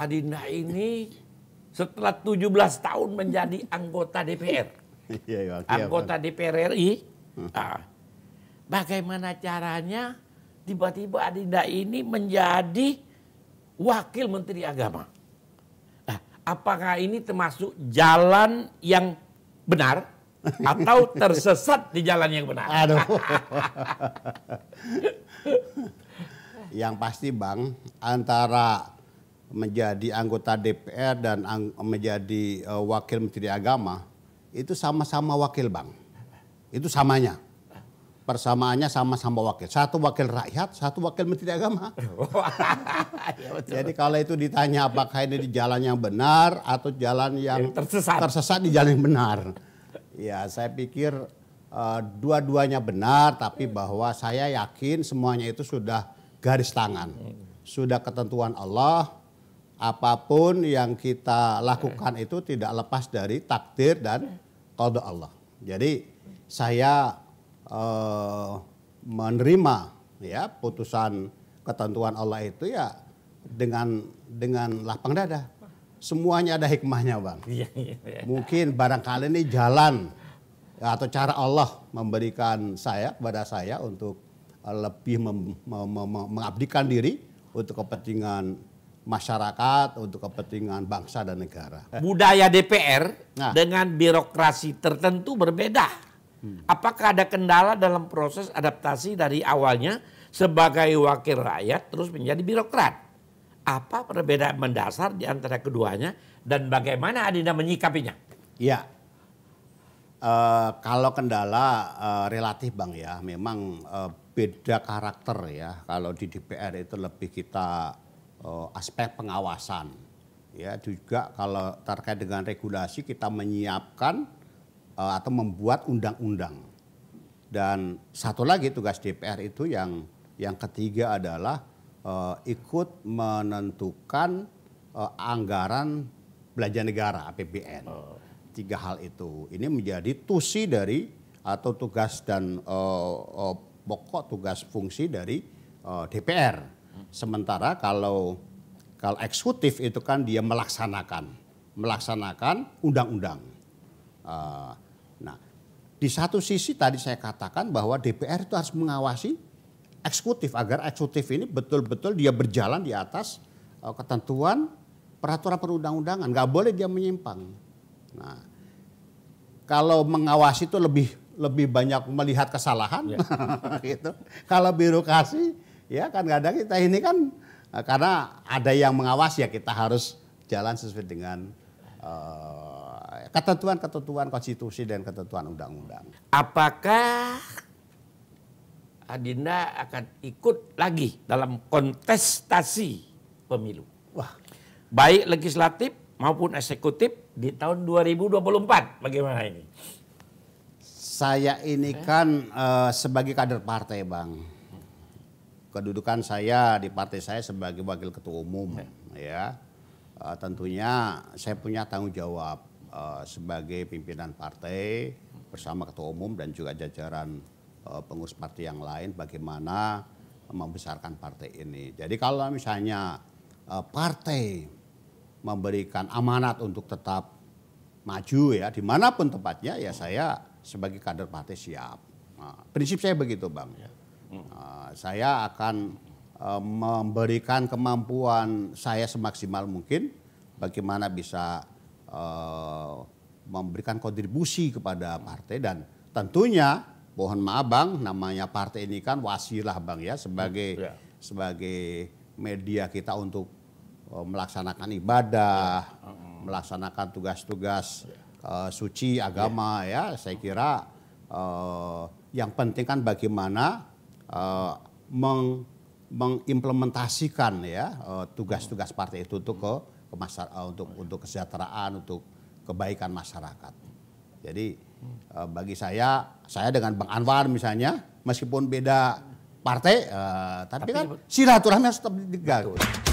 Adinda ini setelah 17 tahun menjadi anggota DPR. Iya, iya, anggota DPR RI. Nah, bagaimana caranya tiba-tiba Adinda ini menjadi wakil menteri agama? Nah, apakah ini termasuk jalan yang benar? atau tersesat di jalan yang benar. Aduh. yang pasti Bang, antara menjadi anggota DPR dan ang menjadi uh, wakil menteri agama itu sama-sama wakil bang itu samanya persamaannya sama-sama wakil satu wakil rakyat satu wakil menteri agama iya, jadi kalau itu ditanya apakah ini di jalan yang benar atau jalan yang, yang tersesat tersesat di jalan yang benar ya saya pikir uh, dua-duanya benar tapi bahwa saya yakin semuanya itu sudah garis tangan hmm. sudah ketentuan Allah apapun yang kita lakukan itu tidak lepas dari takdir dan kodok Allah. Jadi saya eh, menerima ya putusan ketentuan Allah itu ya dengan dengan lapang dada. Semuanya ada hikmahnya, Bang. Iya, iya, iya. Mungkin barangkali ini jalan atau cara Allah memberikan saya kepada saya untuk lebih mem, mem, mem, mengabdikan diri untuk kepentingan masyarakat, untuk kepentingan bangsa dan negara. Budaya DPR nah. dengan birokrasi tertentu berbeda. Apakah ada kendala dalam proses adaptasi dari awalnya sebagai wakil rakyat terus menjadi birokrat? Apa perbedaan mendasar di antara keduanya dan bagaimana Adinda menyikapinya? Ya, Uh, kalau kendala uh, relatif bang ya, memang uh, beda karakter ya. Kalau di DPR itu lebih kita Eh, aspek pengawasan. Ya, juga kalau terkait dengan regulasi kita menyiapkan eh, atau membuat undang-undang. Dan satu lagi tugas DPR itu yang yang ketiga adalah uh, ikut menentukan uh, anggaran belanja negara APBN. Oh. Tiga hal itu ini menjadi tusi dari atau tugas dan uh, uh, pokok tugas fungsi dari uh, DPR Sementara kalau kalau eksekutif itu kan dia melaksanakan, melaksanakan undang-undang. Ah, nah, di satu sisi tadi saya katakan bahwa DPR itu harus mengawasi eksekutif agar eksekutif ini betul-betul dia berjalan di atas eh, ketentuan peraturan perundang-undangan, Gak boleh dia menyimpang. Nah, kalau mengawasi itu lebih lebih banyak melihat kesalahan, ya. gitu. Kalau birokrasi Ya kan kadang kita ini kan eh, karena ada yang mengawasi ya kita harus jalan sesuai dengan ketentuan eh, ketentuan-ketentuan konstitusi dan ketentuan undang-undang. Apakah Adinda akan ikut lagi dalam kontestasi pemilu? Wah, baik legislatif maupun eksekutif di tahun 2024. Bagaimana ini? Saya ini kan uh, sebagai kader partai, Bang kedudukan saya di partai saya sebagai wakil ketua umum ya, ya uh, tentunya saya punya tanggung jawab uh, sebagai pimpinan partai bersama ketua umum dan juga jajaran uh, pengurus partai yang lain bagaimana membesarkan partai ini. Jadi kalau misalnya uh, partai memberikan amanat untuk tetap maju ya dimanapun tempatnya ya saya sebagai kader partai siap. Nah, prinsip saya begitu bang. Ya. Ah, saya akan eh, memberikan kemampuan saya semaksimal mungkin bagaimana bisa eh, memberikan kontribusi kepada partai dan tentunya mohon maaf bang namanya partai ini kan wasilah bang ya sebagai hmm, ya. sebagai media kita untuk eh, melaksanakan ibadah, ya. Hmm, hmm. melaksanakan tugas-tugas ya. uh, suci agama ya. ya saya kira uh, yang penting kan bagaimana Eh, meng mengimplementasikan ya eh, tugas-tugas partai itu untuk ke, ke masyarakat, eh, untuk untuk kesejahteraan, untuk kebaikan masyarakat. Jadi bagi saya, saya dengan Bang Anwar misalnya, meskipun beda partai, eh, tapi, tapi kan silaturahmi harus tetap dijaga.